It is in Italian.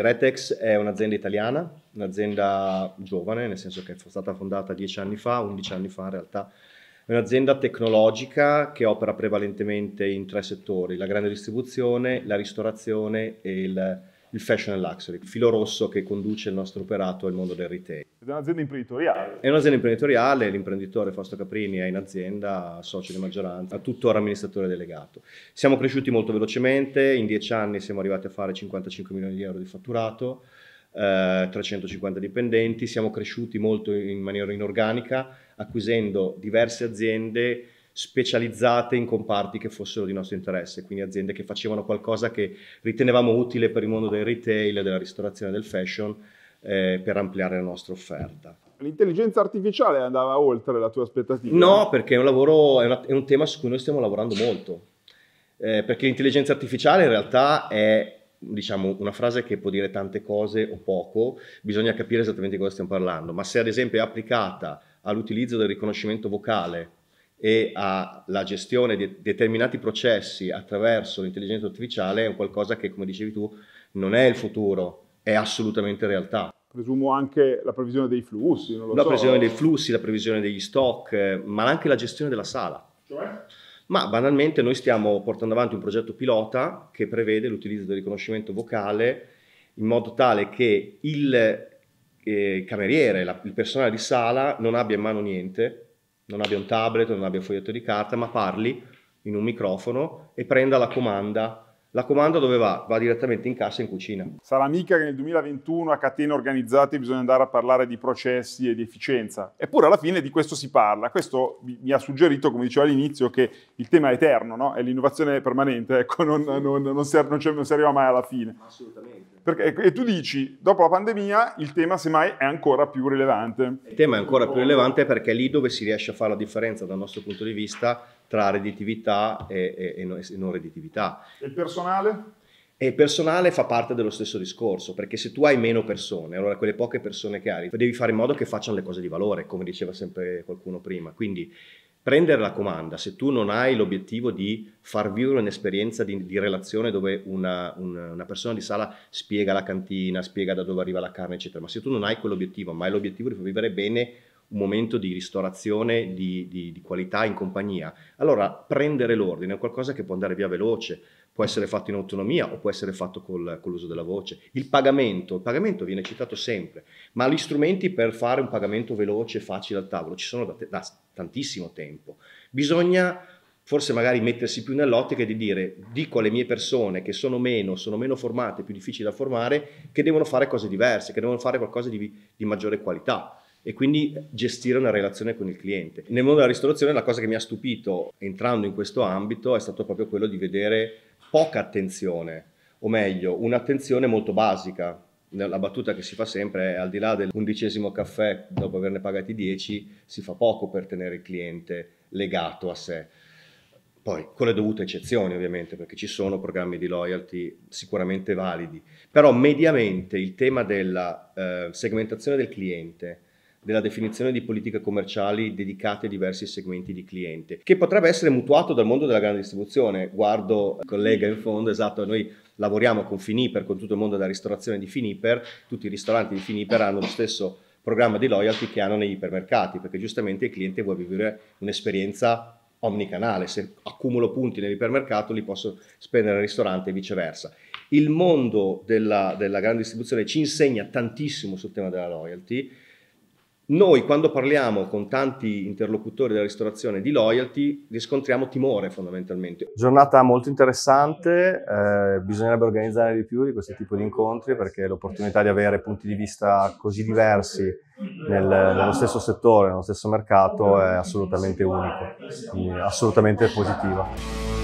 Retex è un'azienda italiana, un'azienda giovane, nel senso che è stata fondata dieci anni fa, undici anni fa in realtà. È un'azienda tecnologica che opera prevalentemente in tre settori, la grande distribuzione, la ristorazione e il il fashion and luxury, il filo rosso che conduce il nostro operato al mondo del retail. è un'azienda imprenditoriale. È un'azienda imprenditoriale, l'imprenditore Fausto Caprini è in azienda, socio di maggioranza, tuttora amministratore delegato. Siamo cresciuti molto velocemente, in dieci anni siamo arrivati a fare 55 milioni di euro di fatturato, eh, 350 dipendenti, siamo cresciuti molto in maniera inorganica, acquisendo diverse aziende specializzate in comparti che fossero di nostro interesse, quindi aziende che facevano qualcosa che ritenevamo utile per il mondo del retail, della ristorazione, del fashion, eh, per ampliare la nostra offerta. L'intelligenza artificiale andava oltre la tua aspettativa? No, perché è un, lavoro, è una, è un tema su cui noi stiamo lavorando molto, eh, perché l'intelligenza artificiale in realtà è diciamo una frase che può dire tante cose o poco, bisogna capire esattamente di cosa stiamo parlando, ma se ad esempio è applicata all'utilizzo del riconoscimento vocale e alla gestione di determinati processi attraverso l'intelligenza artificiale è un qualcosa che, come dicevi tu, non è il futuro, è assolutamente realtà. Presumo anche la previsione dei flussi, non lo la so. previsione dei flussi, la previsione degli stock, ma anche la gestione della sala. Cioè? Ma banalmente noi stiamo portando avanti un progetto pilota che prevede l'utilizzo del riconoscimento vocale in modo tale che il eh, cameriere, la, il personale di sala non abbia in mano niente, non abbia un tablet, non abbia un foglietto di carta, ma parli in un microfono e prenda la comanda. La comanda dove va? Va direttamente in cassa in cucina. Sarà mica che nel 2021 a catene organizzate bisogna andare a parlare di processi e di efficienza. Eppure alla fine di questo si parla. Questo mi ha suggerito, come dicevo all'inizio, che il tema è eterno, no? è l'innovazione permanente, ecco, non, non, non, si, non si arriva mai alla fine. Assolutamente. Perché, e tu dici, dopo la pandemia il tema semmai è ancora più rilevante. Il tema è ancora più rilevante perché è lì dove si riesce a fare la differenza dal nostro punto di vista tra redditività e, e, e non redditività. E il personale? E personale fa parte dello stesso discorso, perché se tu hai meno persone, allora quelle poche persone che hai, devi fare in modo che facciano le cose di valore, come diceva sempre qualcuno prima. Quindi prendere la comanda, se tu non hai l'obiettivo di far vivere un'esperienza di, di relazione dove una, una, una, persona di sala spiega la cantina, spiega da dove arriva la carne, eccetera, ma se tu non hai quell'obiettivo, ma hai l'obiettivo di far vivere bene un momento di ristorazione di, di, di qualità in compagnia, allora prendere l'ordine è qualcosa che può andare via veloce, può essere fatto in autonomia o può essere fatto col, con l'uso della voce. Il pagamento, il pagamento viene citato sempre, ma gli strumenti per fare un pagamento veloce e facile al tavolo ci sono da, da tantissimo tempo. Bisogna forse magari mettersi più nell'ottica di dire dico alle mie persone che sono meno, sono meno formate, più difficili da formare, che devono fare cose diverse, che devono fare qualcosa di, di maggiore qualità e quindi gestire una relazione con il cliente. Nel mondo della ristorazione la cosa che mi ha stupito entrando in questo ambito è stato proprio quello di vedere poca attenzione, o meglio, un'attenzione molto basica. La battuta che si fa sempre è al di là dell'undicesimo caffè, dopo averne pagati dieci, si fa poco per tenere il cliente legato a sé. Poi, con le dovute eccezioni ovviamente, perché ci sono programmi di loyalty sicuramente validi, però mediamente il tema della eh, segmentazione del cliente, della definizione di politiche commerciali dedicate a diversi segmenti di cliente, che potrebbe essere mutuato dal mondo della grande distribuzione. Guardo il eh, collega in fondo, esatto, noi lavoriamo con Finiper, con tutto il mondo della ristorazione di Finiper, tutti i ristoranti di Finiper hanno lo stesso programma di loyalty che hanno negli ipermercati, perché giustamente il cliente vuole vivere un'esperienza omnicanale, se accumulo punti nell'ipermercato li posso spendere al ristorante e viceversa. Il mondo della, della grande distribuzione ci insegna tantissimo sul tema della loyalty, noi quando parliamo con tanti interlocutori della ristorazione di loyalty riscontriamo timore fondamentalmente. Giornata molto interessante, eh, bisognerebbe organizzare di più di questo tipo di incontri perché l'opportunità di avere punti di vista così diversi nel, nello stesso settore, nello stesso mercato è assolutamente unico, assolutamente positiva.